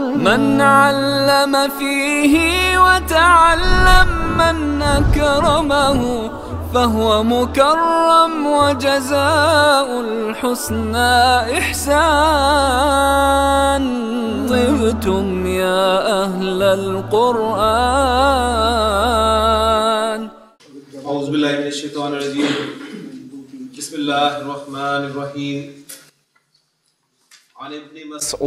من علم فيه وتعلم من أكرمه فهو مكرم وجزاء الحسنى إحسان طبتم يا أهل القرآن أعوذ بالله من الشيطان الرجيم بسم الله الرحمن الرحيم हज़रत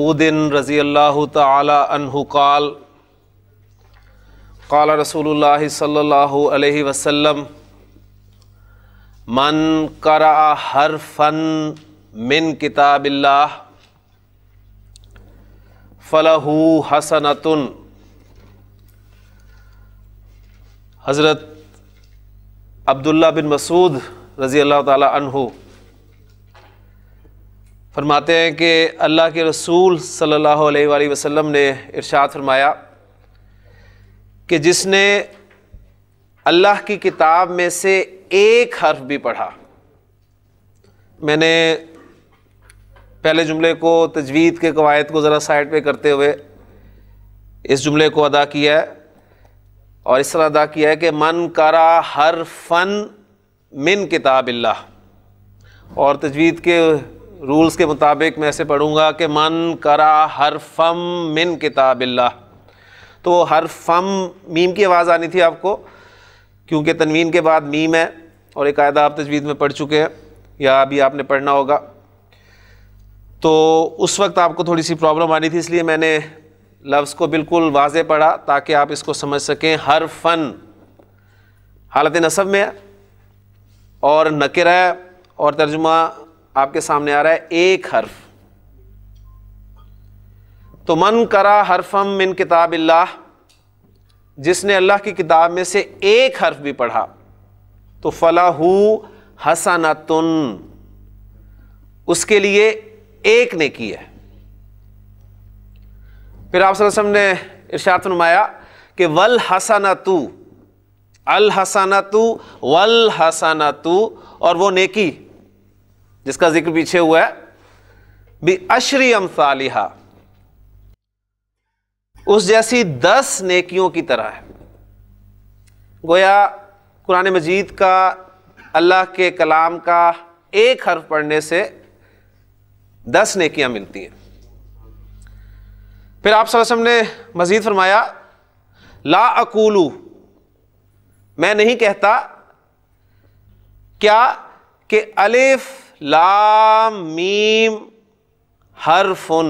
अब्दुल्ला बिन मसूद रज़ी अल्लाह तहु फरमाते हैं कि अल्लाह के रसूल सल्लल्लाहु अलैहि वसल्लम ने इरशाद फरमाया कि जिसने अल्लाह की किताब में से एक हर्फ भी पढ़ा मैंने पहले जुमले को तजवीद के कवायद को ज़रा साइड पे करते हुए इस जुमले को अदा किया है और इस तरह अदा किया है कि मन करा हर फन मिन किताब अल्लाह और तजवीद के रूल्स के मुताबिक मैं ऐसे पढ़ूँगा कि मन करा हर फम मिन किताबिल्ला तो हर फम मीम की आवाज़ आनी थी आपको क्योंकि तनवीन के बाद मीम है और एक आयदा आप तजवीज़ में पढ़ चुके हैं या अभी आपने पढ़ना होगा तो उस वक्त आपको थोड़ी सी प्रॉब्लम आनी थी इसलिए मैंने लफ्ज़ को बिल्कुल वाजे पढ़ा ताकि आप इसको समझ सकें हर फन हालत नसब में है और नकर है और तर्जुमा आपके सामने आ रहा है एक हर्फ तो मन करा हरफम मिन किताब अल्लाह जिसने अल्लाह की किताब में से एक हर्फ भी पढ़ा तो फलाहू हसनतुन उसके लिए एक ने की है फिर आप वसम ने इर्शात फरमाया कि वल हसनतु अल हसनतु वल हसनतु और वो नेकी जिसका जिक्र पीछे हुआ है बी अशरी अमसालिहा उस जैसी दस नेकियों की तरह है गोया कुरान मजीद का अल्लाह के कलाम का एक हर्फ पढ़ने से दस नेकियां मिलती हैं फिर आप वसम ने मजीद फरमाया ला अकूलू मैं नहीं कहता क्या कि अलिफ लाम मीम हरफुन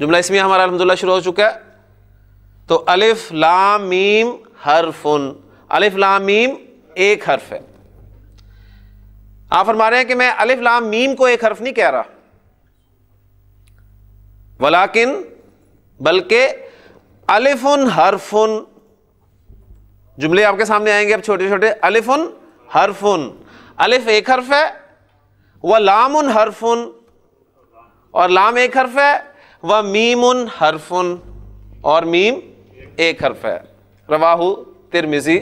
जुमला इसमें हमारा अलहमदुल्ला शुरू हो चुका है तो अलिफ लाम मीम हरफुन अलिफ लाम मीम एक हर्फ है आप फरमा रहे हैं कि मैं अलिफ लाम मीम को एक हर्फ नहीं कह रहा वलाकिन बल्कि अलिफुन हरफुन जुमले आपके सामने आएंगे अब छोटे छोटे अलिफुन हरफुन अलिफ एक हर्फ है व लाम उन हरफुन और लाम एक हर्फ है व मीम उन हरफुन और मीम एक हर्फ है रवाहू तिरमिजी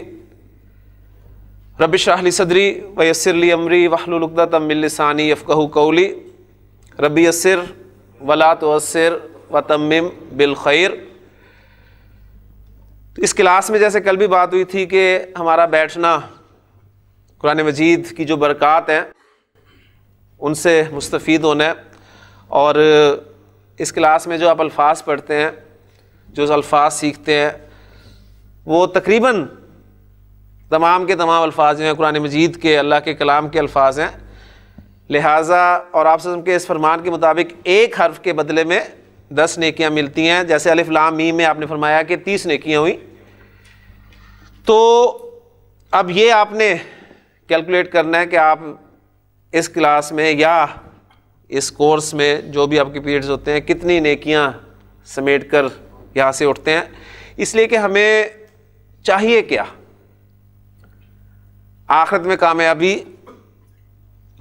रबिशराहली सदरी व यसरली अमरी वहलुलदा तमिलसानी यफ़ू कौली रबी यसर वला तसर व तमिम बिलखैर तो इस क्लास में जैसे कल भी बात हुई थी कि हमारा बैठना कुरान मजीद की जो बरक़ात हैं उनसे मुस्तफ़ होना है और इस क्लास में जो आप अल्फाज पढ़ते हैं जो अल्फाज सीखते हैं वो तकरीबन तमाम के तमाम अल्फाज हैं कुरान मजीद के अल्लाह के कलाम के अल्फाज हैं लिहाजा और आप सब के इस फरमान के मुताबिक एक हर्फ के बदले में दस नकियाँ मिलती हैं जैसे अलिफ मी में आपने फरमाया कि तीस नकियाँ हुई तो अब ये आपने कैलकुलेट करना है कि आप इस क्लास में या इस कोर्स में जो भी आपके पीरियड्स होते हैं कितनी नेकियां समेट कर यहाँ से उठते हैं इसलिए कि हमें चाहिए क्या आखिरत में कामयाबी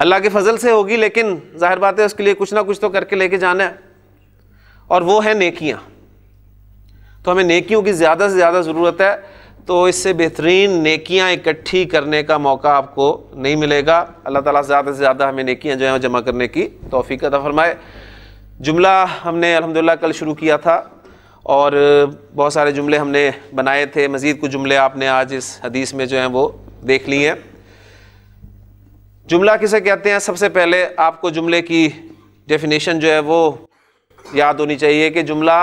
अल्लाह के फजल से होगी लेकिन जाहिर बात है उसके लिए कुछ ना कुछ तो करके लेके जाना है और वो है नेकियां तो हमें नेकियों की ज़्यादा से ज़्यादा ज़रूरत है तो इससे बेहतरीन नेकियां इकट्ठी करने का मौका आपको नहीं मिलेगा अल्लाह ताला ज़्यादा से ज़्यादा हमें नेकियां जो हैं जमा करने की तोफ़ी अदा फरमाए जुमला हमने अल्हम्दुलिल्लाह कल शुरू किया था और बहुत सारे जुमले हमने बनाए थे मज़ीद कुछ जुमले आपने आज इस हदीस में जो हैं वो देख लिए हैं जुमला किसे कहते हैं सबसे पहले आपको जुमले की डेफिनेशन जो है वो याद होनी चाहिए कि जुमला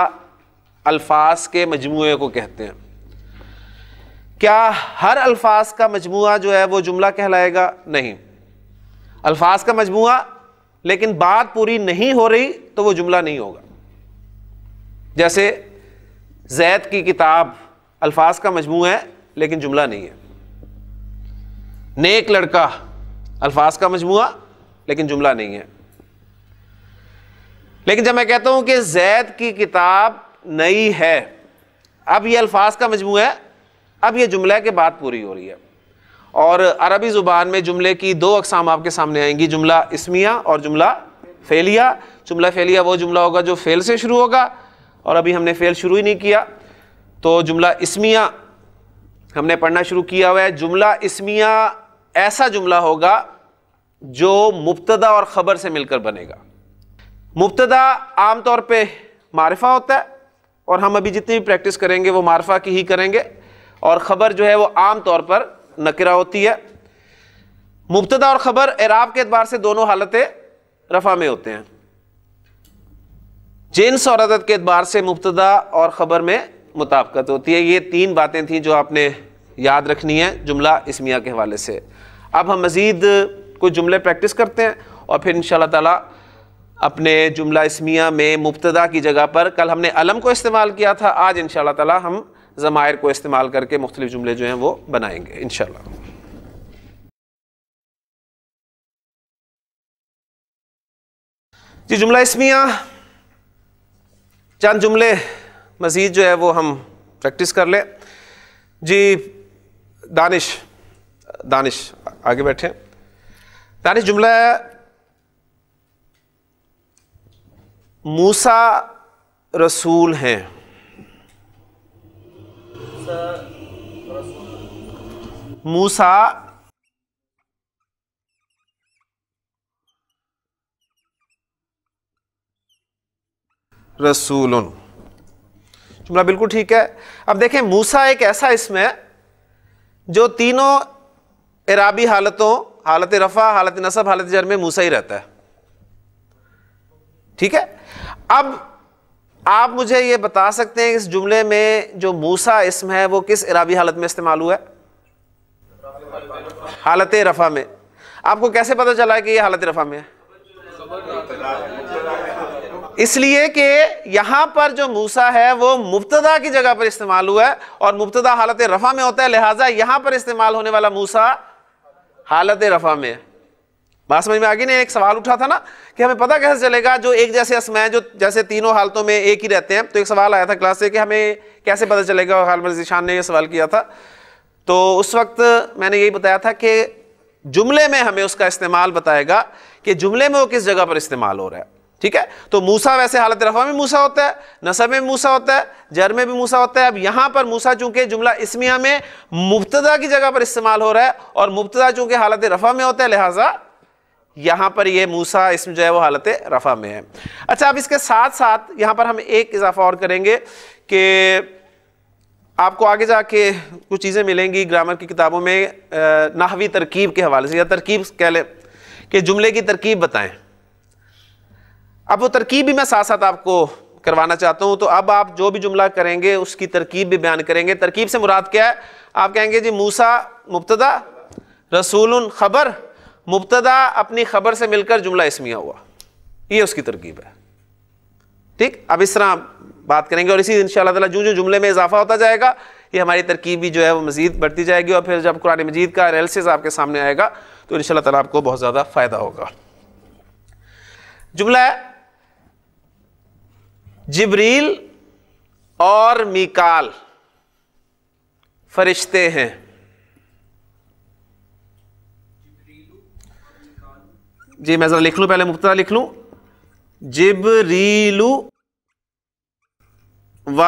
अल्फाज के मजमू को कहते हैं क्या हर अल्फाज का मजमू जो है वो जुमला कहलाएगा नहीं अल्फाज का मजमुआ लेकिन बात पूरी नहीं हो रही तो वो जुमला नहीं होगा जैसे जैद की किताब अल्फाज का मजमू है लेकिन जुमला नहीं है नेक लड़का अल्फाज का मजमुआ लेकिन जुमला नहीं है लेकिन जब मैं कहता हूं कि जैद की किताब नई है अब ये अल्फाज का मजमू है अब ये जुमले के बाद पूरी हो रही है और अरबी ज़ुबान में जुमले की दो अकसाम आपके सामने आएंगी जुमला इसमिया और जुमला फेलिया जुमला फेलिया वो जुमला होगा जो फेल से शुरू होगा और अभी हमने फेल शुरू ही नहीं किया तो जुमला इसमिया हमने पढ़ना शुरू किया हुआ है जुमला इसमिया ऐसा जुमला होगा जो मुबतदा और ख़बर से मिलकर बनेगा मुबतदा आम तौर पर मारफा होता है और हम अभी जितनी भी प्रैक्टिस करेंगे वो मारफा की ही करेंगे और ख़बर जो है वो आम तौर पर नकरा होती है मुबतदा और ख़बर एराब के अतबार से दोनों हालतें रफ़ा में होते हैं जेंस और अदद के अतबार से मुबतदा और ख़बर में मुताबकत होती है ये तीन बातें थी जो आपने याद रखनी है जुमला इसमिया के हवाले से अब हम मज़ीद कुछ जुमले प्रैक्टिस करते हैं और फिर इन ताला अपने जुमला इसमिया में मुबतदा की जगह पर कल हमने अलम को इस्तेमाल किया था आज इन ताला हम ज़मायर को इस्तेमाल करके मुख्तलिफ जुमले जो हैं वो बनाएंगे इन जी जुमला इसमिया चंद जुमले मज़ीद जो है वो हम प्रैक्टिस कर लें जी दानिश दानिश आगे बैठे दानिश जुमला है मूसा रसूल हैं मूसा रसूल जुमला बिल्कुल ठीक है अब देखें मूसा एक ऐसा इसमें जो तीनों इराबी हालतों हालत रफ़ा हालत नसब हालत जर में मूसा ही रहता है ठीक है अब आप मुझे ये बता सकते हैं इस जुमले में जो मूसा इसम है वो किस इराबी हालत में इस्तेमाल हुआ है हालत रफ़ा में आपको कैसे पता चला कि ये हालत रफ़ा में है इसलिए कि यहां पर जो मूसा है वो मुफ्तदा की जगह पर इस्तेमाल हुआ है और मुबतदा हालत रफ़ा में होता है लिहाजा यहां पर इस्तेमाल होने वाला मूसा हालत रफ़ा में है बात समझ में आ गई ना एक सवाल उठा था ना कि हमें पता कैसे चलेगा जो एक जैसे असमय जो जैसे तीनों हालतों में एक ही रहते हैं तो एक सवाल आया था क्लास से कि हमें कैसे पता चलेगा हाल जिशान ने यह सवाल किया था तो उस वक्त मैंने यही बताया था कि जुमले में हमें उसका इस्तेमाल बताएगा कि जुमले में वो किस जगह पर इस्तेमाल हो रहा है ठीक है तो मूसा वैसे हालत रफा में मूसा होता है नसब में मूसा होता है जर में भी मूसा होता है अब यहाँ पर मूसा चूंकि जुमला इसमिया में मुफ्तदा की जगह पर इस्तेमाल हो रहा है और मुफ्तदा चूंकि हालत रफा में होता है लिहाजा यहाँ पर ये मूसा इसम जो है वो हालत रफ़ा में है अच्छा अब इसके साथ साथ यहाँ पर हम एक इजाफा और करेंगे कि आपको आगे जाके कुछ चीज़ें मिलेंगी ग्रामर की किताबों में नाहवी तरकीब के हवाले से या तरकीब कह लें कि जुमले की तरकीब बताएं अब वो तरकीब भी मैं साथ साथ आपको करवाना चाहता हूँ तो अब आप जो भी जुमला करेंगे उसकी तरकीब भी बयान करेंगे तरकीब से मुराद क्या है आप कहेंगे जी मूसा मुबतदा रसूल खबर मुबतदा अपनी खबर से मिलकर जुमला इसमिया हुआ ये उसकी तरकीब है ठीक अब इस तरह बात करेंगे और इसी इन तला जू जो जुमले में इजाफा होता जाएगा ये हमारी तरकीब भी जो है वो मजीद बढ़ती जाएगी और फिर जब कुरान मजीद का एनालिसिस आपके सामने आएगा तो इन ताला आपको बहुत ज़्यादा फ़ायदा होगा जुमला जबरील और मिकाल फरिश्ते हैं जी मैं ज़रा लिख लू पहले मुफ्ता लिख लू जिब रीलू व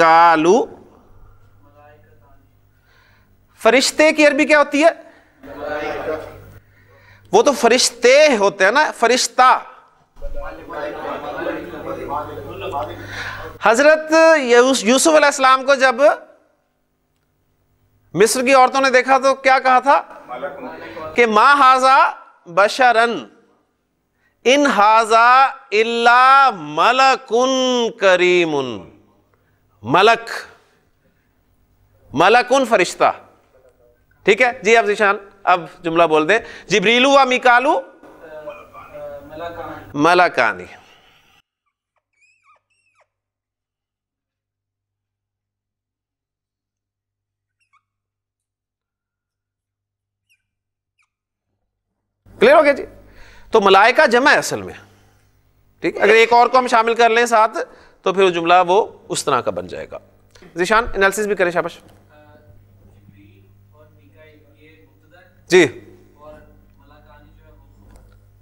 कालू फरिश्ते की अरबी क्या होती है वो तो फरिश्ते होते हैं ना फरिश्ता हजरत यूसुफ अलैहिस्सलाम को जब मिस्र की औरतों ने देखा तो क्या कहा था कि मा हाजा बशरन इन हाजा इल्ला मलकुन करीमुन मलक मलकुन फरिश्ता ठीक है जी अब जिशान अब जुमला बोल दें जिब्रीलू व मिकालू मलकानी क्लियर हो गया जी तो मलाइका जमा है असल में ठीक अगर एक और को हम शामिल कर लें साथ तो फिर जुमला वो उस तरह का बन जाएगा जिशान एनालिसिस भी करें शाबाश जी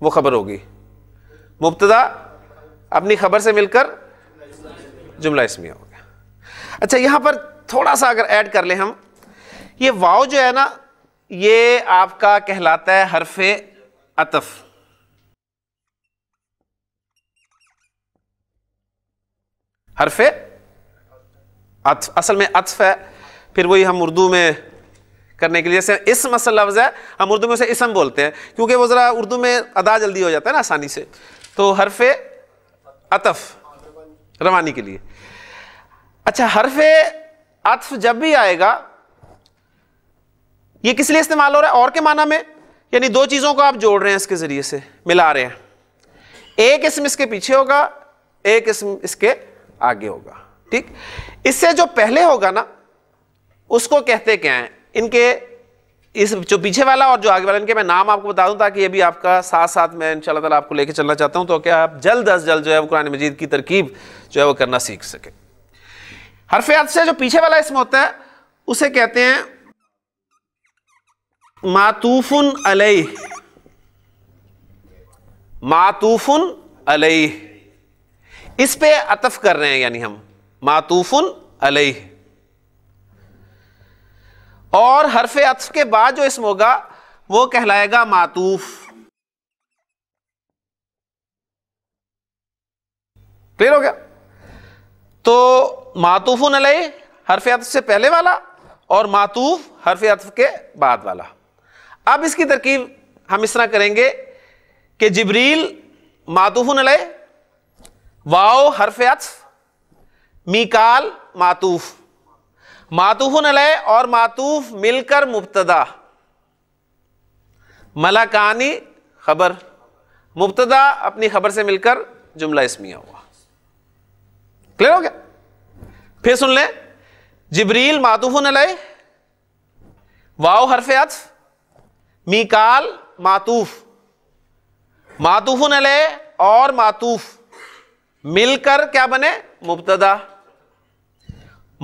वो खबर होगी मुबतदा अपनी खबर से मिलकर जुमला इसमें हो गया अच्छा यहां पर थोड़ा सा अगर ऐड कर लें हम ये वाव जो है ना ये आपका कहलाता है हरफे अतफ हरफे अतफ असल में अतफ है फिर वही हम उर्दू में करने के लिए जैसे इसम असल लफ्ज़ है हम उर्दू में उसे इसम बोलते हैं क्योंकि वो ज़रा उर्दू में अदा जल्दी हो जाता है ना आसानी से तो हरफ अतफ रवानी के लिए अच्छा हरफ अतफ जब भी आएगा ये किस लिए इस्तेमाल हो रहा है और के माना में यानी दो चीज़ों को आप जोड़ रहे हैं इसके ज़रिए से मिला रहे हैं एक इसम इसके पीछे होगा एक इसम इसके आगे होगा ठीक इससे जो पहले होगा ना उसको कहते क्या हैं इनके इस जो पीछे वाला और जो आगे वाला इनके मैं नाम आपको बता दूं ताकि ये भी आपका साथ साथ मैं इंशाल्लाह ताला आपको लेके चलना चाहता हूं तो क्या आप जल्द अज जल्द जो है वो कुरान मजीद की तरकीब जो है वो करना सीख सके हरफ से जो पीछे वाला इसम होता है उसे कहते हैं मातूफुन अलई मातूफुन अलई इस पे अतफ कर रहे हैं यानी हम मातूफुन अलई और हरफ अतफ के बाद जो इसम होगा वो कहलाएगा मातूफ क्लियर हो गया तो मातूफुन अलई हरफ अतफ से पहले वाला और मातूफ हरफ अतफ के बाद वाला अब इसकी तरकीब हम इस तरह करेंगे कि जिब्रील मातूफ़ नलय वाओ हरफ अत्फ मीकाल मातूफ़ मातूफ़ नलय और मातूफ़ मिलकर मुबतदा मलाकानी खबर मुबतदा अपनी खबर से मिलकर जुमला इसमिया हुआ क्लियर हो गया फिर सुन लें जिब्रील मातूफ़ नलय वाओ हरफ अथ मीकाल मातूफ मातूफुन नले और मातूफ मिलकर क्या बने मुबतदा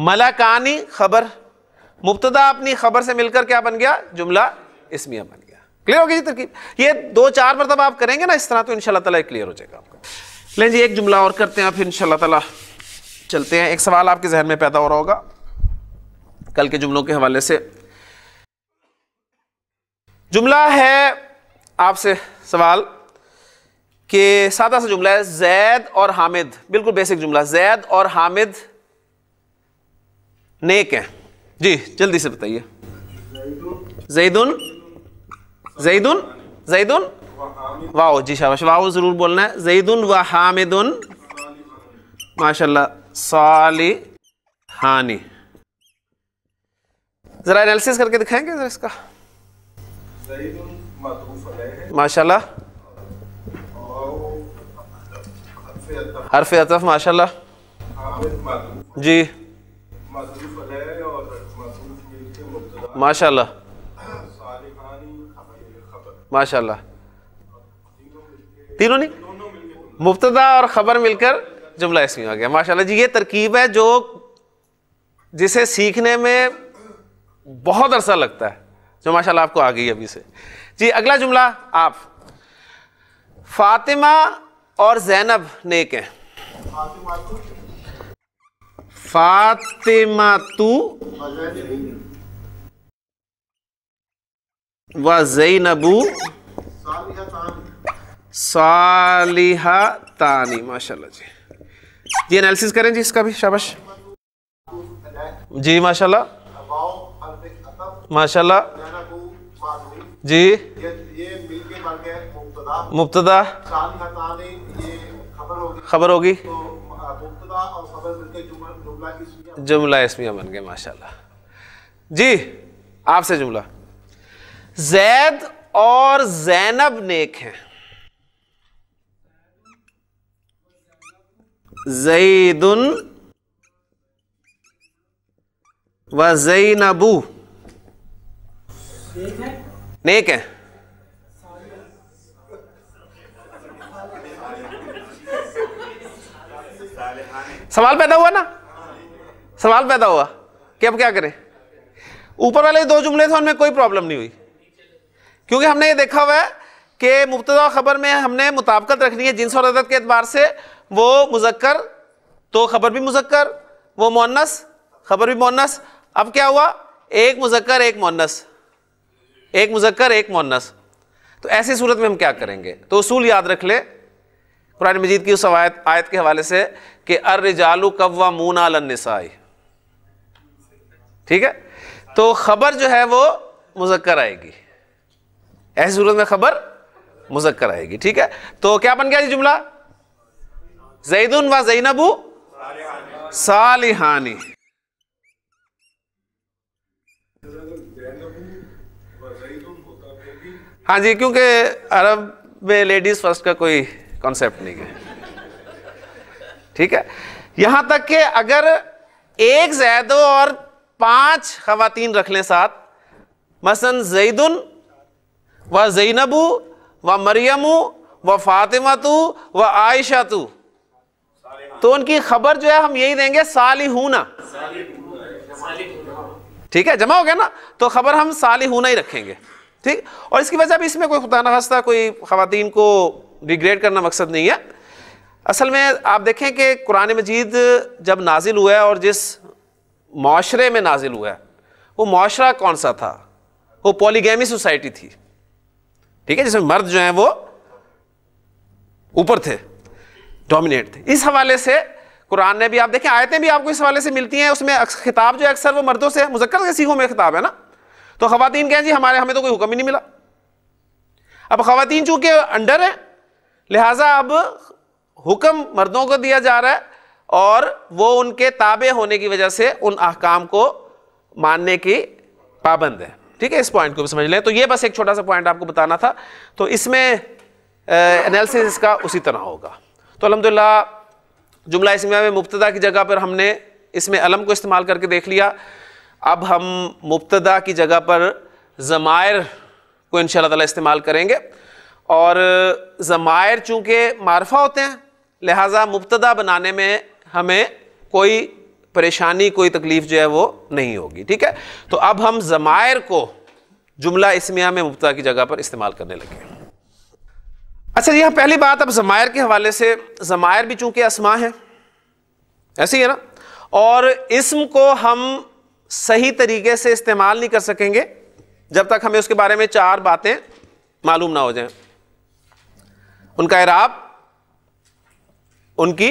मलाकानी खबर मुबतदा अपनी खबर से मिलकर क्या बन गया जुमला इसमिया बन गया क्लियर हो गई तरकीब ये दो चार मरतब आप करेंगे ना इस तरह तो इनशाला तला क्लियर हो जाएगा आपका लें जी एक जुमला और करते हैं फिर इनशाला तला चलते हैं एक सवाल आपके जहन में पैदा हो रहा होगा कल के जुमलों के हवाले से जुमला है आपसे सवाल कि सादा सा जुमला है जैद और हामिद बिल्कुल बेसिक जुमला जैद और हामिद नेक हैं जी जल्दी से बताइए जैदुन जैदुन जैदुन वाह जी शाबाश वाह ज़रूर बोलना है जैदुन व हामिदुन माशा साली हानी ज़रा एनालिसिस करके दिखाएंगे ज़रा इसका माशाल्लाह हरफ अतफ माशाल्लाह जी माशाल्लाह माशाल्लाह तीनों नहीं मुफ्तदा और ख़बर मिलकर जुमला इसमें आ गया माशाल्लाह जी ये तरकीब है जो जिसे सीखने में बहुत अरसा लगता है जो माशाल्लाह आपको आ गई अभी से जी अगला जुमला आप फातिमा और जैनब नेक हैं फातिमा तू व जैनबू सालिहा तानी माशाल्लाह जी जी एनालिसिस करें जी इसका भी शाबाश जी माशाल्लाह माशाल्लाह जी ये, ये खबर होगी जुमला इसमिया बन गए माशाल्लाह जी आपसे जुमला जैद और जैनब नेक हैं जईदुन व जैनबू नेक है सवाल पैदा हुआ ना सवाल पैदा हुआ कि अब क्या करें ऊपर वाले दो जुमले थे उनमें कोई प्रॉब्लम नहीं हुई क्योंकि हमने ये देखा हुआ है कि मुबतदा खबर में हमने मुताबकत रखनी है जिन्स और अदद के अतबार से वो मुजक्कर तो खबर भी मुजक्कर वो मोनस खबर भी मोनस अब क्या हुआ एक मुजक्कर एक मोनस एक मुजक्कर एक मोनस तो ऐसी सूरत में हम क्या करेंगे तो उसूल याद रख ले कुरान मजीद की उस आयत आयत के हवाले से कि अर जालू कव्वा मूना निसाई ठीक है तो खबर जो है वो मुजक्कर आएगी ऐसी सूरत में खबर मुजक्कर आएगी ठीक है तो क्या बन गया जी जुमला जैदुन व जैनबू सालिहानी हाँ जी क्योंकि अरब में लेडीज फर्स्ट का कोई कॉन्सेप्ट नहीं है ठीक है यहां तक कि अगर एक जैदो और पांच खातन रख लें साथ मसन जईदन व जैनबू व मरियमू व फातिमा तू व आयशा तो उनकी खबर जो है हम यही देंगे सालिहूना सालिहूना ठीक है जमा हो गया ना तो खबर हम साल होना ही रखेंगे ठीक और इसकी वजह भी इसमें कोई खुदा नखास्ता कोई खातन को डिग्रेड करना मकसद नहीं है असल में आप देखें कि कुरान मजीद जब नाजिल हुआ है और जिस माशरे में नाजिल हुआ है वो माशरा कौन सा था वो पॉलीगैमी सोसाइटी थी ठीक है जिसमें मर्द जो हैं वो ऊपर थे डोमिनेट थे इस हवाले से कुरान ने भी आप देखें आयतें भी आपको इस हवाले से मिलती हैं उसमें खिताब जो है अक्सर वो मर्दों से मुजक्कर के सीखों में खिताब है ना तो खातन कहें जी हमारे हमें तो कोई हुक्म ही नहीं मिला अब खातन चूंकि अंडर है लिहाजा अब हुक्म मर्दों को दिया जा रहा है और वो उनके ताबे होने की वजह से उन अहकाम को मानने की पाबंद है ठीक है इस पॉइंट को भी समझ लें तो ये बस एक छोटा सा पॉइंट आपको बताना था तो इसमें एनालिसिस इसका उसी तरह होगा तो अलहमदिल्ला जुमला इसमिया में मुबतदा की जगह पर हमने इसमें अलम को इस्तेमाल करके देख लिया अब हम मुबतदा की जगह पर ज़मायर को इन तला इस्तेमाल करेंगे और ज़मायर चूँकि मारफा होते हैं लिहाजा मुबतदा बनाने में हमें कोई परेशानी कोई तकलीफ़ जो है वो नहीं होगी ठीक है तो अब हम ज़मायर को जुमला इसमिया में मुबतदा की जगह पर इस्तेमाल करने लगे अच्छा यह पहली बात अब जमायर के हवाले से जमायर भी चूंकि असमा है ऐसे ही है ना और इसम को हम सही तरीके से इस्तेमाल नहीं कर सकेंगे जब तक हमें उसके बारे में चार बातें मालूम ना हो जाएं उनका इराब उनकी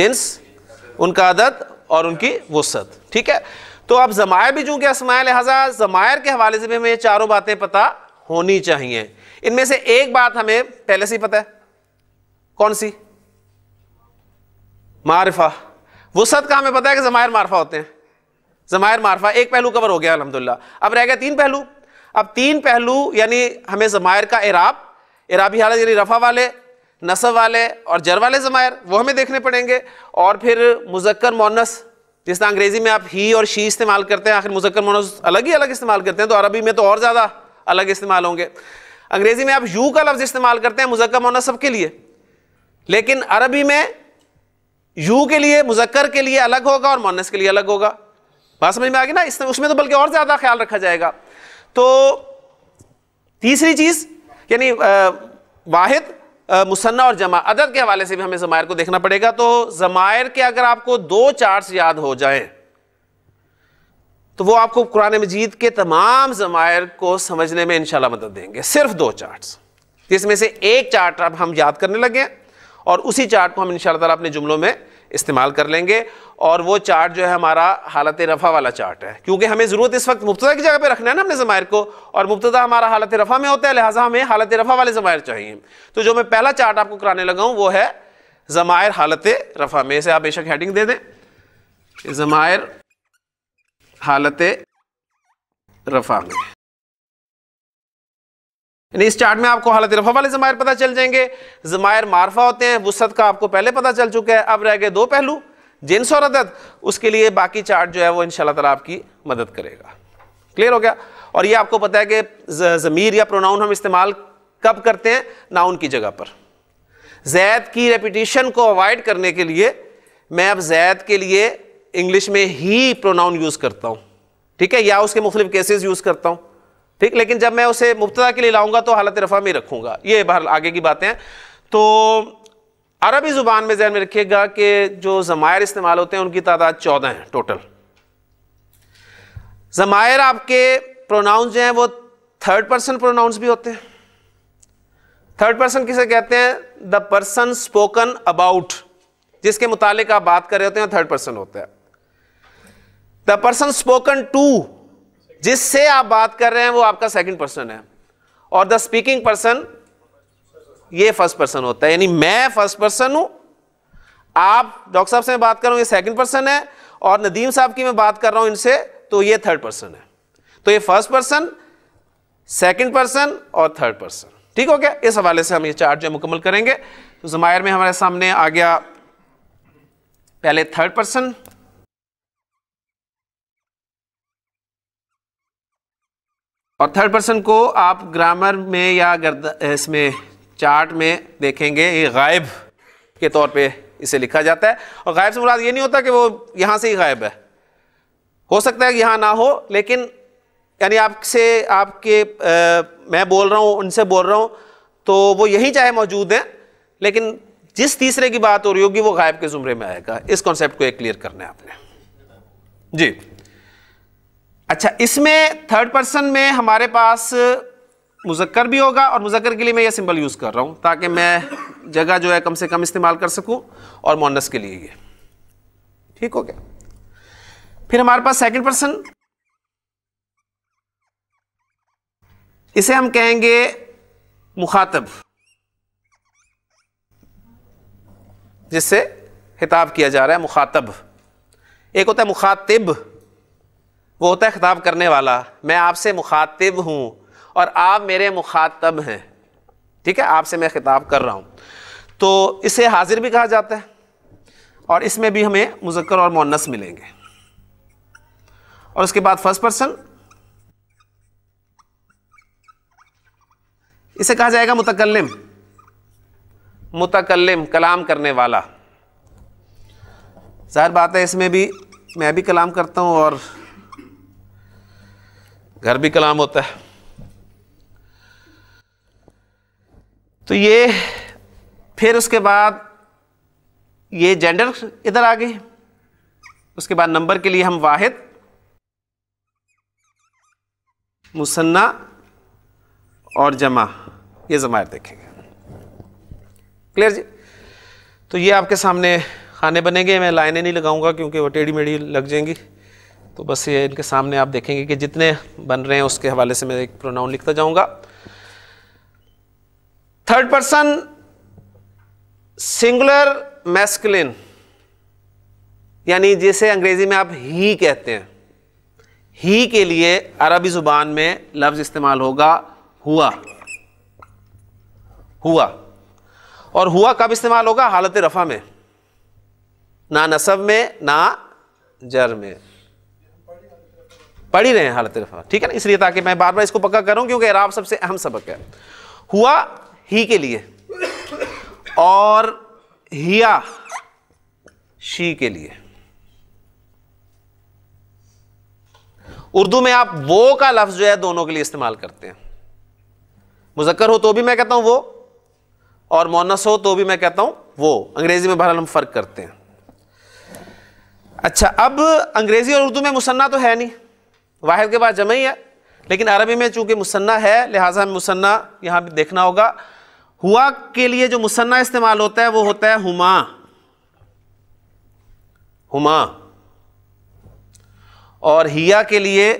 जिन्स उनका आदत और उनकी वसत ठीक है तो अब जमायर भी चूँकि असमाय लिहाजा जमायर के हवाले से भी हमें ये चारों बातें पता होनी चाहिए इनमें से एक बात हमें पहले से ही पता है कौन सी मारफा वसत का हमें पता है कि जमायर मारफा होते हैं जमायर मारफा एक पहलू कवर हो गया अलहमदुल्ला अब रह गया तीन पहलू अब तीन पहलू यानी हमें जमायर का इराब इराबी हालत यानी रफा वाले नसब वाले और जर वाले जमायर वो हमें देखने पड़ेंगे और फिर मुजक्कर मोनस जिस तरह अंग्रेज़ी में आप ही और शी इस्तेमाल करते हैं आखिर मुजक्कर मोनस अलग ही अलग इस्तेमाल करते हैं तो अरबी में तो और ज़्यादा अलग इस्तेमाल होंगे अंग्रेजी में आप यू का लफ्ज इस्तेमाल करते हैं मुजक्र मुनसब के लिए लेकिन अरबी में यू के लिए मुजक्कर के लिए अलग होगा और मोनस के लिए अलग होगा बात समझ में आ गई ना इसमें उसमें तो बल्कि और ज़्यादा ख्याल रखा जाएगा तो तीसरी चीज़ यानी वाहिद मुसन्ना और जमा अदर के हवाले से भी हमें ज़मायर को देखना पड़ेगा तो ज़मायर के अगर आपको दो चार्ट्स याद हो जाएं तो वो आपको कुरान मजीद के तमाम जमायर को समझने में इनशाला मदद देंगे सिर्फ दो चार्ट्स जिसमें से एक चार्ट अब हम याद करने लगे और उसी चार्ट को हम इन ताला अपने जुमलों में इस्तेमाल कर लेंगे और वो चार्ट जो है हमारा हालत रफ़ा वाला चार्ट है क्योंकि हमें ज़रूरत इस वक्त मुबतदा की जगह पे रखना है ना अपने ज़मायर को और मुबतदा हमारा हालत रफ़ा में होता है लिहाजा हमें हालत रफ़ा वाले ज़मायर चाहिए तो जो मैं पहला चार्ट आपको कराने लगा हूँ वो है ज़मायर हालत रफ़ा में इसे आप बेशक हेडिंग दे दें ज़मायर हालत रफ़ा में इस चार्ट में आपको हालत रफ़ा वाले ज़मायर पता चल जाएंगे ज़मायर मारफा होते हैं वसत का आपको पहले पता चल चुका है अब रह गए दो पहलू जिन्स और अदद उसके लिए बाकी चार्ट जो है वो इन तला आपकी मदद करेगा क्लियर हो गया और ये आपको पता है कि ज़मीर या प्रोनाउन हम इस्तेमाल कब करते हैं नाउन की जगह पर जैद की रेपिटेशन को अवॉइड करने के लिए मैं अब जैद के लिए इंग्लिश में ही प्रोनाउन यूज़ करता हूं ठीक है या उसके मुख्तलिफ केसेज यूज़ करता हूं ठीक लेकिन जब मैं उसे मुबतदा के लिए लाऊंगा तो हालत रफ़ा में रखूंगा ये बाहर आगे की बातें तो अरबी ज़ुबान में जहन में रखिएगा कि जो ज़मायर इस्तेमाल होते हैं उनकी तादाद चौदह है टोटल ज़मायर आपके प्रोनाउंस जो हैं वो थर्ड पर्सन प्रोनाउंस भी होते हैं थर्ड पर्सन किसे कहते हैं द पर्सन स्पोकन अबाउट जिसके मुतालिक आप बात कर रहे होते हैं थर्ड पर्सन होता है द पर्सन स्पोकन टू जिससे आप बात कर रहे हैं वो आपका सेकंड पर्सन है और द स्पीकिंग पर्सन ये फर्स्ट पर्सन होता है यानी मैं फर्स्ट पर्सन हूं आप डॉक्टर साहब से मैं बात कर रहा हूं ये सेकंड पर्सन है और नदीम साहब की मैं बात कर रहा हूं इनसे तो ये थर्ड पर्सन है तो ये फर्स्ट पर्सन सेकंड पर्सन और थर्ड पर्सन ठीक हो गया इस हवाले से हम ये चार्ट जो मुकम्मल करेंगे तो जमायर में हमारे सामने आ गया पहले थर्ड पर्सन और थर्ड पर्सन को आप ग्रामर में या गर्द इसमें चार्ट में देखेंगे ये गायब के तौर पे इसे लिखा जाता है और गायब से मुराद ये नहीं होता कि वो यहाँ से ही गायब है हो सकता है कि यहाँ ना हो लेकिन यानी आपसे आपके आ, मैं बोल रहा हूँ उनसे बोल रहा हूँ तो वो यहीं चाहे मौजूद हैं लेकिन जिस तीसरे की बात हो रही होगी वो गायब के ज़ुमरे में आएगा इस कॉन्सेप्ट को एक क्लियर करना है आपने जी अच्छा इसमें थर्ड पर्सन में हमारे पास मुजक्कर भी होगा और मुजक्कर के लिए मैं ये सिंबल यूज़ कर रहा हूँ ताकि मैं जगह जो है कम से कम इस्तेमाल कर सकूँ और मोनस के लिए ये ठीक हो गया फिर हमारे पास सेकंड पर्सन इसे हम कहेंगे मुखातब जिससे खिताब किया जा रहा है मुखातब एक होता है मुखातिब वो होता है ख़िताब करने वाला मैं आपसे मुखातिब हूँ और आप मेरे मुखातब हैं ठीक है आपसे मैं ख़िताब कर रहा हूँ तो इसे हाजिर भी कहा जाता है और इसमें भी हमें मुजक्र और मोनस मिलेंगे और उसके बाद फर्स्ट पर्सन इसे कहा जाएगा मुतकलम मुतकलम कलाम करने वाला ज़ाहिर बात है इसमें भी मैं भी कलाम करता हूँ और घर भी कलाम होता है तो ये फिर उसके बाद ये जेंडर इधर आ गई उसके बाद नंबर के लिए हम वाहिद मुसन्ना और जमा ये जमायर देखेंगे क्लियर जी तो ये आपके सामने खाने बनेंगे मैं लाइनें नहीं लगाऊंगा क्योंकि वो टेढ़ी मेढ़ी लग जाएंगी तो बस ये इनके सामने आप देखेंगे कि जितने बन रहे हैं उसके हवाले से मैं एक प्रोनाउन लिखता जाऊंगा थर्ड पर्सन सिंगुलर मैस्कुलिन यानी जिसे अंग्रेजी में आप ही कहते हैं ही के लिए अरबी ज़ुबान में लफ्ज़ इस्तेमाल होगा हुआ हुआ और हुआ कब इस्तेमाल होगा हालत रफ़ा में ना नसब में ना जर में पढ़ ही रहे हैं हर तरफ ठीक है ना इसलिए ताकि मैं बार बार इसको पक्का करूं क्योंकि इराब सबसे अहम सबक है हुआ ही के लिए और हिया शी के लिए उर्दू में आप वो का लफ्ज जो है दोनों के लिए इस्तेमाल करते हैं मुजक्कर हो तो भी मैं कहता हूं वो और मोनस हो तो भी मैं कहता हूं वो अंग्रेजी में बहरहाल हम फर्क करते हैं अच्छा अब अंग्रेजी और उर्दू में मुसन्ना तो है नहीं वाहिद के बाद जमा ही है लेकिन अरबी में चूंकि मुसन्ना है लिहाजा हमें मुसन्ना यहाँ भी देखना होगा हुआ के लिए जो मुसन्ना इस्तेमाल होता है वो होता है हुमा हुमा और हिया के लिए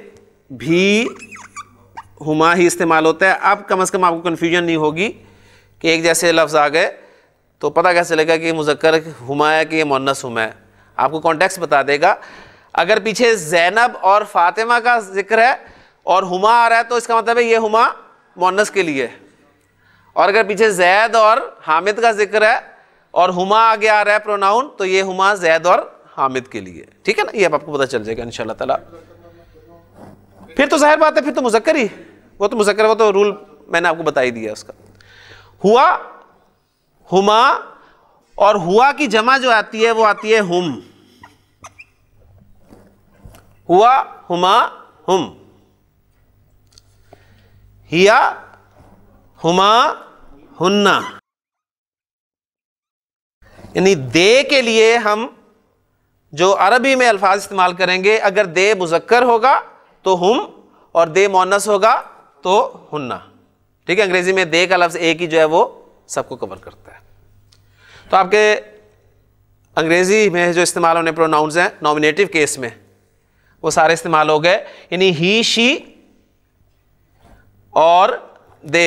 भी हुमा ही इस्तेमाल होता है अब कम अज़ कम आपको कन्फ्यूजन नहीं होगी कि एक जैसे लफ्ज़ आ गए तो पता कैसे लगेगा कि मुजक्कर हुमा है कि ये मोनस हुमा है आपको कॉन्टेक्स्ट बता देगा अगर पीछे जैनब और फातिमा का जिक्र है और हुमा आ रहा है तो इसका मतलब है ये हुमा मोनस के लिए और अगर पीछे जैद और हामिद का जिक्र है और हुमा आगे आ रहा है प्रोनाउन तो ये हुमा जैद और हामिद के लिए ठीक है ना ये अब आपको पता चल जाएगा इन शाह फिर तो जाहिर बात है फिर तो मुजक्कर ही वो तो मुजक्कर वो तो रूल मैंने आपको बता ही दिया उसका हुआ हुमा और हुआ की जमा जो आती है वो आती है हुम हुआ हुमा हुम हिया हुमा हुन्ना यानी दे के लिए हम जो अरबी में अल्फाज इस्तेमाल करेंगे अगर दे मुजक्कर होगा तो हुम और दे मोनस होगा तो हुन्ना ठीक है अंग्रेजी में दे का लफ्ज़ एक ही जो है वो सबको कवर करता है तो आपके अंग्रेजी में जो इस्तेमाल होने प्रोनाउंस हैं नॉमिनेटिव केस में वो सारे इस्तेमाल हो गए यानी ही शी और दे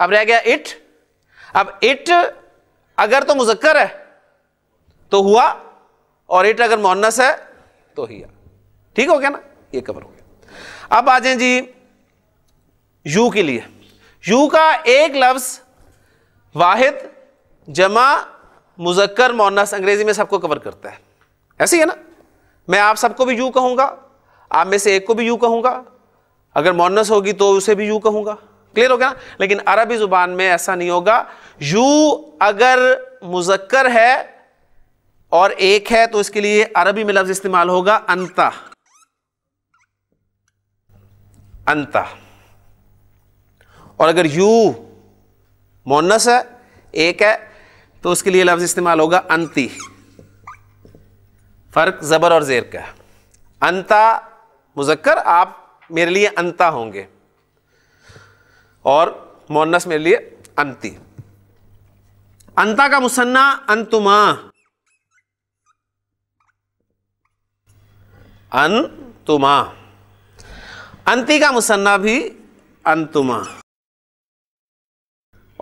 अब रह गया इट अब इट अगर तो मुजक्कर है तो हुआ और इट अगर मोनस है तो ही ठीक हो गया ना ये कवर हो गया अब आ जाए जी यू के लिए यू का एक लफ्ज वाहिद जमा मुजक्कर मोनस अंग्रेजी में सबको कवर करता है ऐसे ही है ना मैं आप सबको भी यू कहूंगा आप में से एक को भी यू कहूंगा अगर मोनस होगी तो उसे भी यू कहूंगा क्लियर हो गया लेकिन अरबी ज़ुबान में ऐसा नहीं होगा यू अगर मुजक्कर है और एक है तो इसके लिए अरबी में लफ्ज़ इस्तेमाल होगा अंता अंता और अगर यू मोनस है एक है तो उसके लिए लफ्ज़ इस्तेमाल होगा अंति फ़र्क ज़बर और ज़ेर का अंता मुजक्कर आप मेरे लिए अंता होंगे और मोनस मेरे लिए अंति अंता का मुसन्ना अंतुमा अंतुमा अंति का मुसन्ना भी अंतुमा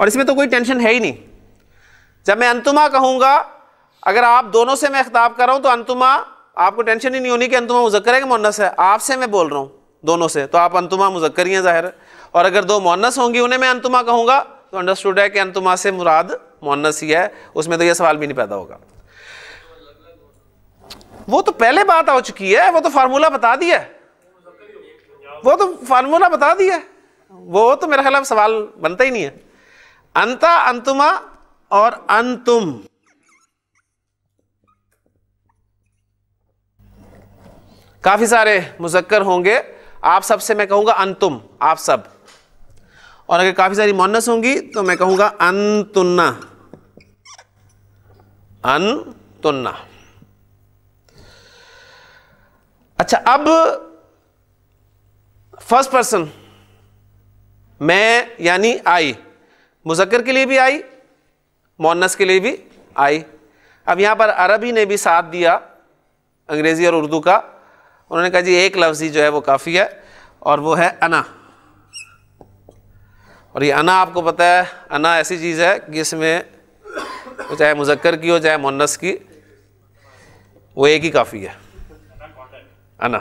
और इसमें तो कोई टेंशन है ही नहीं जब मैं अंतुमा कहूंगा अगर आप दोनों से मैं खिताब कर रहा हूं तो अंतुमा आपको टेंशन ही नहीं होनी कि अंतुमा मुजक्कर है कि मोनस है आपसे मैं बोल रहा हूँ दोनों से तो आप अंतुमा मुजक्र ही हैं ज़ाहिर और अगर दो मोनस होंगी उन्हें मैं अंतुमा कहूँगा तो अंडरस्टूड है कि अंतुमा से मुराद मोनस ही है उसमें तो यह सवाल भी नहीं पैदा होगा वो तो पहले बात आ चुकी है वो तो फार्मूला बता दिया है वो तो फार्मूला बता दिया है वो तो मेरा ख्याल सवाल बनता ही नहीं है अंता अंतुमा और अंतुम काफ़ी सारे मुजक्कर होंगे आप सब से मैं कहूंगा अंतुम आप सब और अगर काफ़ी सारी मोनस होंगी तो मैं कहूंगा अंतुन्ना अंतुन्ना अच्छा अब फर्स्ट पर्सन मैं यानी आई मुजक्कर के लिए भी आई मोनस के लिए भी आई अब यहां पर अरबी ने भी साथ दिया अंग्रेज़ी और उर्दू का उन्होंने कहा जी एक लफ्ज़ ही जो है वो काफ़ी है और वो है अना और ये अना आपको पता है अना ऐसी चीज़ है कि इसमें चाहे मुजक्कर की हो चाहे मोनस की वो एक ही काफ़ी है अना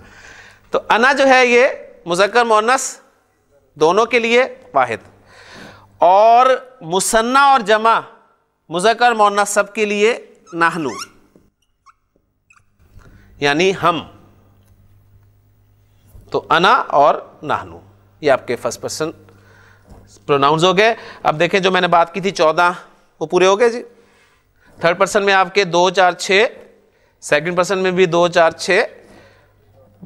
तो अना जो है ये मुजक्कर मोनस दोनों के लिए वाहिद और मुसन्ना और जमा मुजक्कर मोनस सब के लिए नाहनू यानी हम तो अना और नाहनु ये आपके फर्स्ट पर्सन प्रोनाउंस हो गए अब देखें जो मैंने बात की थी चौदह वो पूरे हो गए जी थर्ड पर्सन में आपके दो चार छः सेकंड पर्सन में भी दो चार छः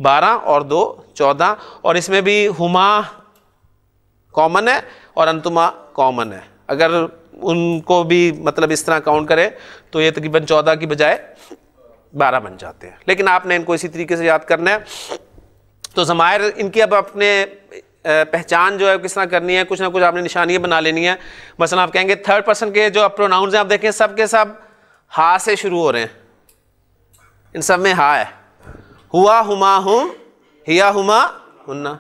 बारह और दो चौदह और इसमें भी हुमा कॉमन है और अंतुमा कॉमन है अगर उनको भी मतलब इस तरह काउंट करें तो ये तकरीबन चौदह की बजाय बारह बन जाते हैं लेकिन आपने इनको इसी तरीके से याद करना है तो ज़मायर इनकी अब अपने पहचान जो है किस तरह करनी है कुछ ना कुछ आपने निशानियाँ बना लेनी है मसलन आप कहेंगे थर्ड पर्सन के जो प्रोनाउंस हैं आप देखें सब के सब हा से शुरू हो रहे हैं इन सब में हा है हुआ हुमा हुम हिया हुमा हुन्ना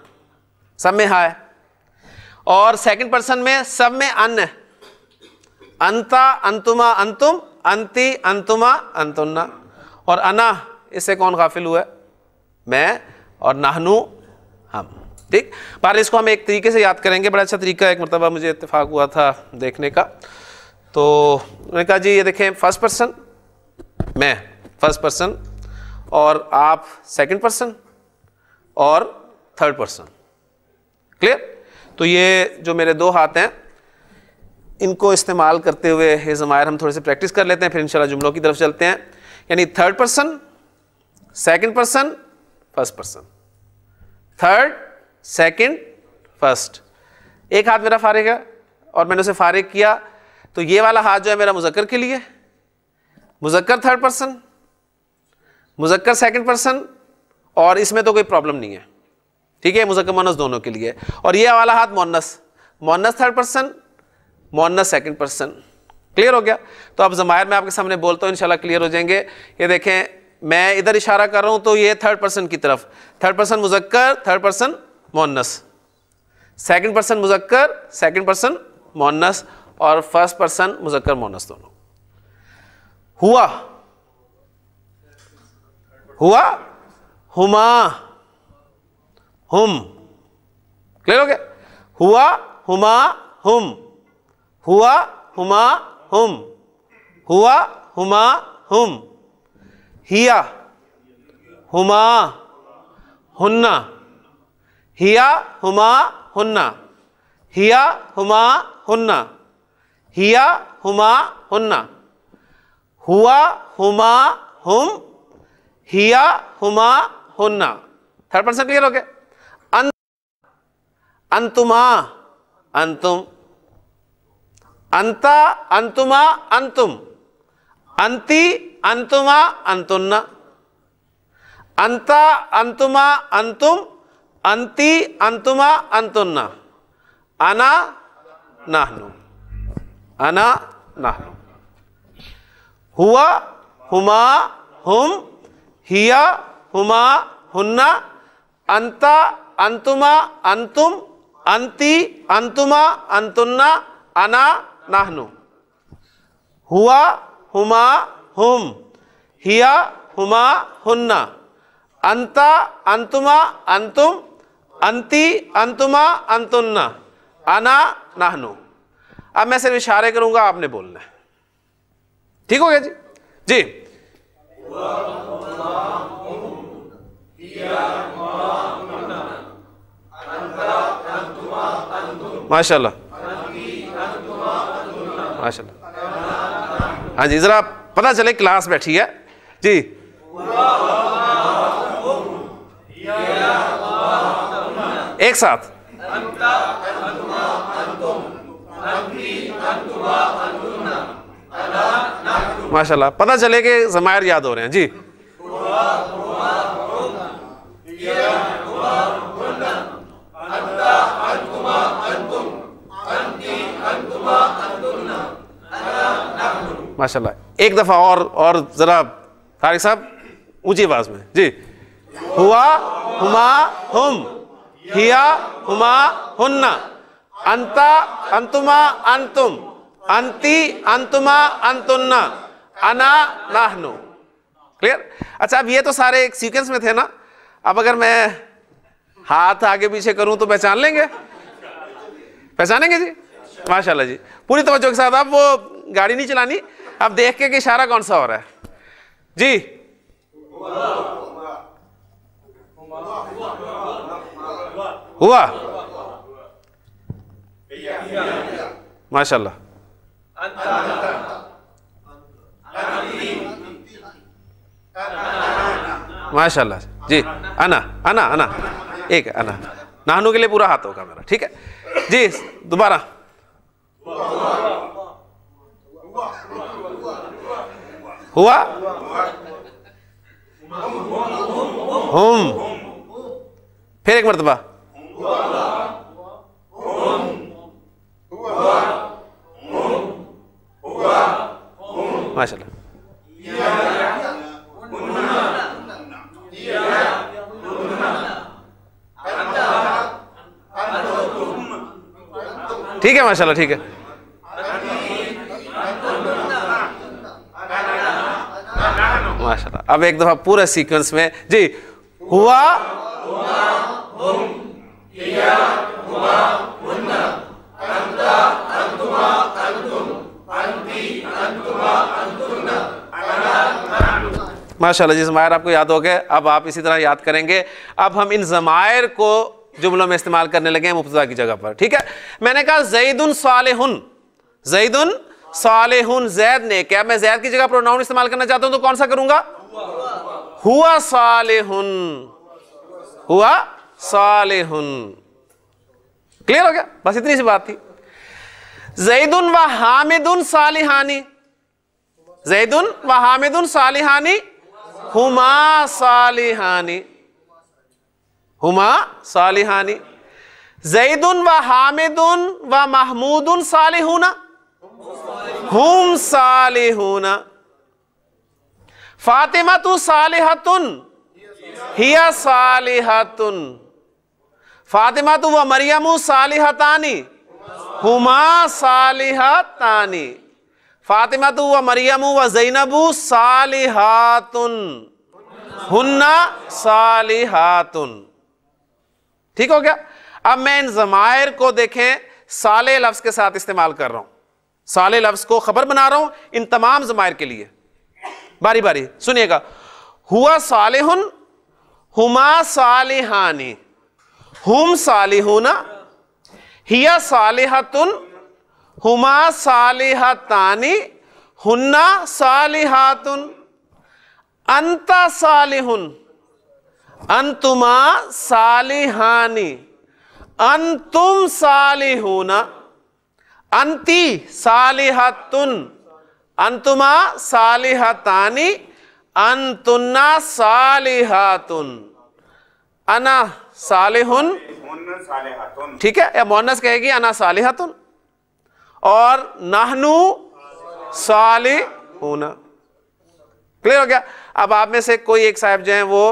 सब में हा है और सेकंड पर्सन में सब में अन है अंता अंतुमा अंतुम अंति अंतुमा अंतुन्ना और अना इससे कौन गाफिल हुआ है मैं और नाहनू हम ठीक बहर इसको हम एक तरीके से याद करेंगे बड़ा अच्छा तरीका एक मरतबा मुझे इतफाक़ हुआ था देखने का तो उन्होंने कहा जी ये देखें फर्स्ट पर्सन मैं फर्स्ट पर्सन और आप सेकंड पर्सन और थर्ड पर्सन क्लियर तो ये जो मेरे दो हाथ हैं इनको इस्तेमाल करते हुए ये ज़मायर हम थोड़े से प्रैक्टिस कर लेते हैं फिर इंशाल्लाह जुमलों की तरफ चलते हैं यानी third person second person first person third second first एक हाथ मेरा फारिग है और मैंने उसे फारिग किया तो ये वाला हाथ जो है मेरा मुजक्कर के लिए मुजक्कर थर्ड पर्सन मुजक्कर सेकंड पर्सन और इसमें तो कोई प्रॉब्लम नहीं है ठीक है मुजक्कर मोनस दोनों के लिए और ये वाला हाथ मोनस मोनस थर्ड पर्सन मोनस सेकंड पर्सन क्लियर हो गया तो अब जमायर में आपके सामने बोलता हूँ इनशाला क्लियर हो जाएंगे ये देखें मैं इधर इशारा कर रहा हूँ तो ये थर्ड पर्सन की तरफ थर्ड पर्सन मुजक्कर थर्ड पर्सन मोनस सेकंड पर्सन मुजक्कर सेकंड पर्सन मोनस और फर्स्ट पर्सन मुजक्कर मोनस दोनों हुआ हुआ हुमा हुम क्लियर हो गया हुआ हुमा हुम हुआ हुमा हुम हुआ हुमा हुम हिया हुमा हुन्ना हिया हुमा हुन्ना हिया हुमा हुन्ना हिया हुमा हुन्ना हुआ हुमा हुम हिया हुमा हुन्ना थर्ड पर्सन क्लियर हो गया अंतुमा अंतुम अंता अंतुमा अंतुम अंति अंतुमा अंतुन्ना अंता अंतुमा अंतुम अंति अंतुमा अंतुन्ना अना नाहनु अना नाहनु हुआ हुमा हुम हिया हुमा हुन्ना अंता अंतुमा अंतुम अंति अंतुमा अंतुन्ना अना नाहनु हुआ हुमा हुम हिया हुमा हुन्ना अंता अंतुमा अंतुम अंति अंतुमा अंतुन्ना अना नाहनु अब मैं सिर्फ इशारे करूंगा आपने बोलना है ठीक हो गया जी जी माशाल्लाह माशाल्लाह हाँ जी ज़रा पता चले क्लास बैठी है जी एक साथ माशाल्लाह पता चले कि जमायर याद हो रहे हैं जी माशाल्लाह एक दफ़ा और और ज़रा तारिक साहब ऊंची आवाज़ में जी हुआ हुमा हुम हिया हुमा हुन्ना अंता अंतुमा अंतुम अंति अंतुमा अंतुन्ना अना नाहनु क्लियर अच्छा अब ये तो सारे एक सीक्वेंस में थे ना अब अगर मैं हाथ आगे पीछे करूं तो पहचान लेंगे पहचानेंगे जी माशाल्लाह जी पूरी तवज्जो के साथ आप वो गाड़ी नहीं चलानी अब देख के कि इशारा कौन सा हो रहा है जी हुआ माशाल्लाह माशाल्लाह जी आना आना आना एक आना नानू के लिए पूरा हाथ होगा मेरा ठीक है जी दोबारा हुआ हम फिर एक मरतबा माशा ठीक है माशाल्लाह ठीक है खरा अब एक दफा पूरा सीक्वेंस में जी हुआ माशाल्लाह जी जमायर आपको याद हो गए अब आप इसी तरह याद करेंगे अब हम इन जमायर को जुमलों में इस्तेमाल करने लगे हैं मुफ्ता की जगह पर ठीक है मैंने कहा जईदन सालहन जईदन सालहन जैद ने क्या मैं जैद की जगह प्रोनाउन इस्तेमाल करना चाहता हूं तो कौन सा करूंगा हुआ सालेहुन हुआ सालेहुन क्लियर हो गया बस इतनी सी बात थी जैदुन व हामिदुन सालिहानी जैदुन व हामिदुन सालिहानी हुमा सालिहानी हुमा सालिहानी जैदुन व हामिदुन व महमूदुन सालिहूना हम सालिहूना फातिमा तू सालिहतुन हिया सालिहतुन फातिमा तो व मरियम सालिहतानी हुमा सालिहतानी फातिमा तो व मरियम व जैनबू सालिहातुन हुन्ना सालिहातुन ठीक हो गया अब मैं इन जमायर को देखें साले लफ्ज के साथ इस्तेमाल कर रहा हूं साले लफ्ज को खबर बना रहा हूं इन तमाम जमायर के लिए बारी बारी सुनिएगा हुआ सालेहुन हुमा सालेहानी हुम सालेहुना हिया सालेहतुन हुमा सालेहतानी हुन्ना सालेहातुन अंता सालेहुन अंतुमा सालेहानी अंतुम सालेहुना अंति सालेहतुन अंतुमा सालिहतानी अंतुन्ना सालिहातुन अना सालिहुन ठीक है या मोनस कहेगी अना सालिहातुन और नहनु सालिहुना क्लियर हो गया अब आप में से कोई एक साहब जो है वो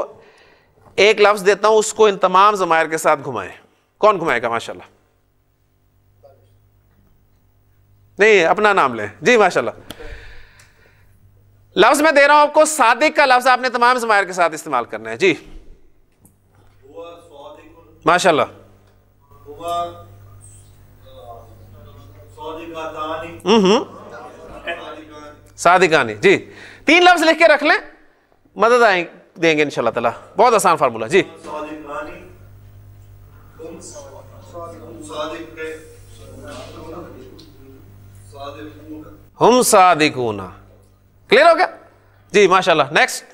एक लफ्ज देता हूं उसको इन तमाम जमायर के साथ घुमाए कौन घुमाएगा माशाल्लाह नहीं अपना नाम लें जी माशाल्लाह लफ्ज मैं दे रहा हूं आपको सादिक का लफ्ज आपने तमाम जमायर के साथ इस्तेमाल करना है जी माशाल्लाह हम्म, हम्म। सादिकानी जी तीन लफ्ज लिख के रख लें मदद आए देंगे इनशाला तला बहुत आसान फार्मूला जी हम सादिकूना क्लियर हो गया जी माशाल्लाह नेक्स्ट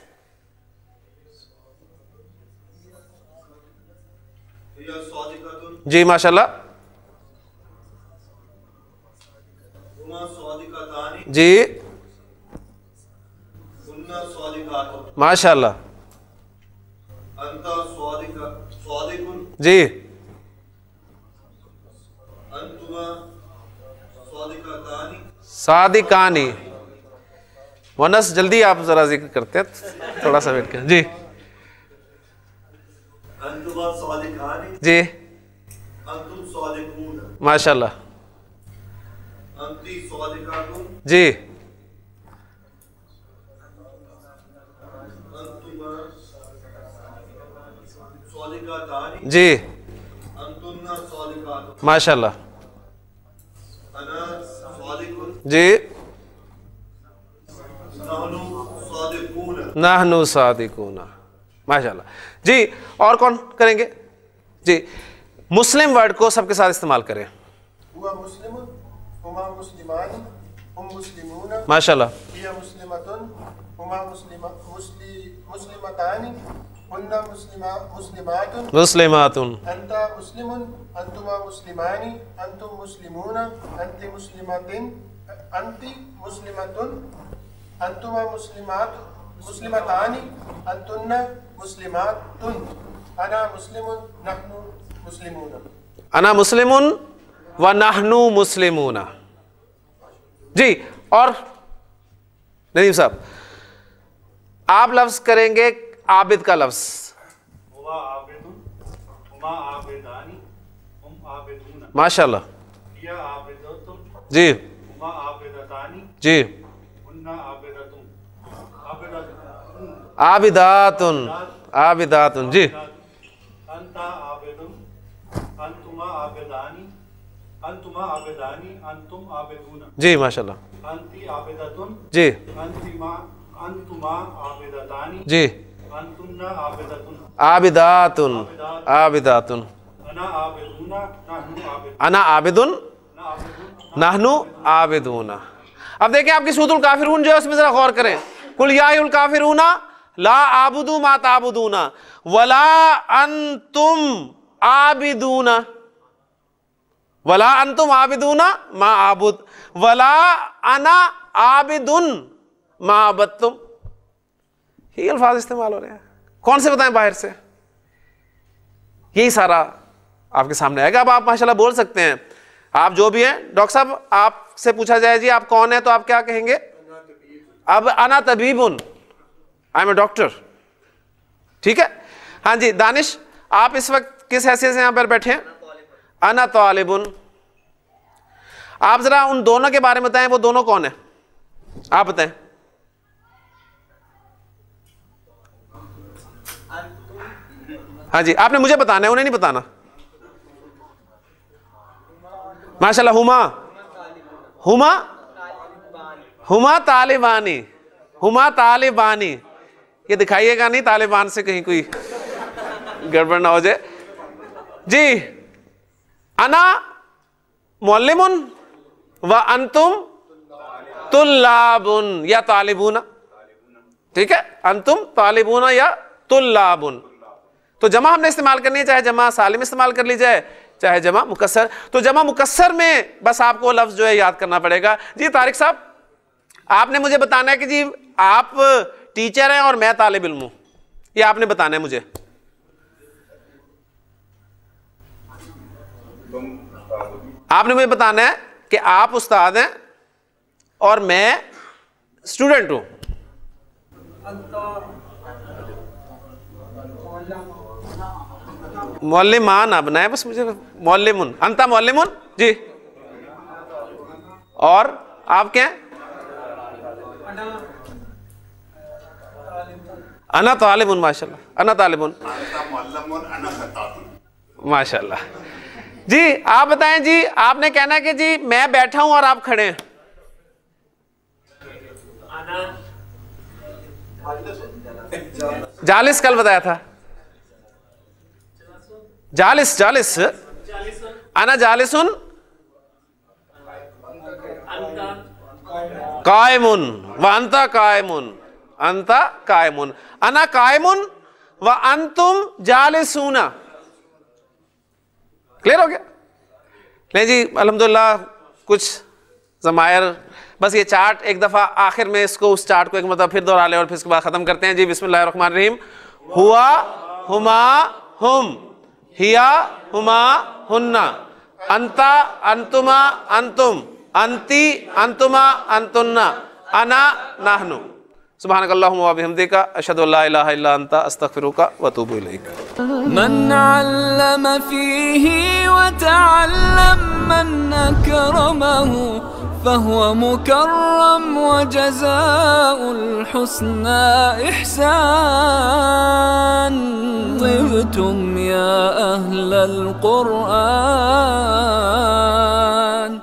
जी माशाल्लाह जी माशाल्लाह जी सादिकानी वनस जल्दी आप जरा जिक्र करते हैं थोड़ा सा वेट कर जी जी माशाल्लाह जी जी माशाल्लाह जी नाहनु सादिकूना माशाल्लाह जी और कौन करेंगे जी मुस्लिम वर्ड को सबके साथ इस्तेमाल करें माशाल्लाह मुस्लिमातुन अंतुमा मुस्लिमात मुस्लिमतानी अंतुन्न मुस्लिमात तुन अना मुस्लिमुन नहनु मुस्लिमून अना मुस्लिमुन व नहनु मुस्लिमून जी और नदीम साहब आप लफ्ज करेंगे आबिद का लफ्ज माशाल्लाह जी जी आबिदातुन आबिदातुन जी अंता अंतुमा आबिदानी अंतुमा आबिदानी अंतुम जी माशाल्लाह अंति आबिदातुन जी अंतिमा अंतुमा आबिदातानी जी अंतुन्ना आबिदातुन आबिदातुन आबिदातुन अना आबिदूना नहनु आबिदुन अना आबिदुन नहनु आबिदुना अब देखें आपकी सूदुल काफिरून जो है उसमें ज़रा गौर करें कुल याउल काफिरूना ला आबुदू माताबुदूना ताबुदूना वला अन तुम आबिदूना वला अन तुम आबिदूना मा आबुद वला अना आबिदुन मा आबद तुम ये अल्फाज इस्तेमाल हो रहे हैं कौन से बताएं बाहर से यही सारा आपके सामने आएगा अब आप माशाल्लाह बोल सकते हैं आप जो भी हैं डॉक्टर साहब आपसे पूछा जाए जी आप कौन है तो आप क्या कहेंगे अब अना उन आई एम ए डॉक्टर ठीक है हाँ जी दानिश आप इस वक्त किस हैसियत से यहां पर बैठे हैं अना तालिबुन आप ज़रा उन दोनों के बारे में बताएं वो दोनों कौन है आप बताएं हाँ जी आपने मुझे बताना है उन्हें नहीं बताना माशाल्लाह हुमा हुमा हुमा तालिबानी हुमा तालिबानी ये दिखाइएगा नहीं तालिबान से कहीं कोई गड़बड़ ना हो जाए जी अना मोलिमुन व अंतुम तुल्लाबुन या तालिबुना ठीक है अंतुम तालिबुना या तुल्लाबुन तो जमा हमने इस्तेमाल करनी है चाहे जमा सालिम इस्तेमाल कर ली जाए चाहे जमा मुकसर तो जमा मुकसर में बस आपको लफ्ज़ जो है याद करना पड़ेगा जी तारिक साहब आपने मुझे बताना है कि जी आप टीचर हैं और मैं तालब इल्म हूँ ये आपने बताना है मुझे आपने मुझे बताना है कि आप उस्ताद हैं और मैं स्टूडेंट हूँ मौलिमान अब है बस मुझे मोलमुन अंता मोलमुन जी और आप क्या अना तालिबुन माशाल्लाह अना तालिबुन माशाल्लाह जी आप बताएं जी आपने कहना कि जी मैं बैठा हूं और आप खड़े हैं जालिस कल बताया था जालिस जालिस अना जालिसुन कायमुन व अंता कायमुन अंता कायमुन अना कायमुन व अंतुम जालिसूना क्लियर हो गया नहीं जी अलहमदुल्ला कुछ जमायर बस ये चार्ट एक दफ़ा आखिर में इसको उस चार्ट को एक मतलब फिर दोहरा ले और फिर इसके बाद ख़त्म करते हैं जी बिस्मिल्लाह रहीम हुआ हुमा हुम هي هما هنا انت انتما انتم انت انتما انتن انا نحن سبحانك اللهم وبحمدك أشهد أن لا إله إلا أنت أستغفرك وأتوب إليك من علم فيه وتعلم من أكرمه فهو مكرم وجزاء الحسنى إحسان طبتم يا أهل القرآن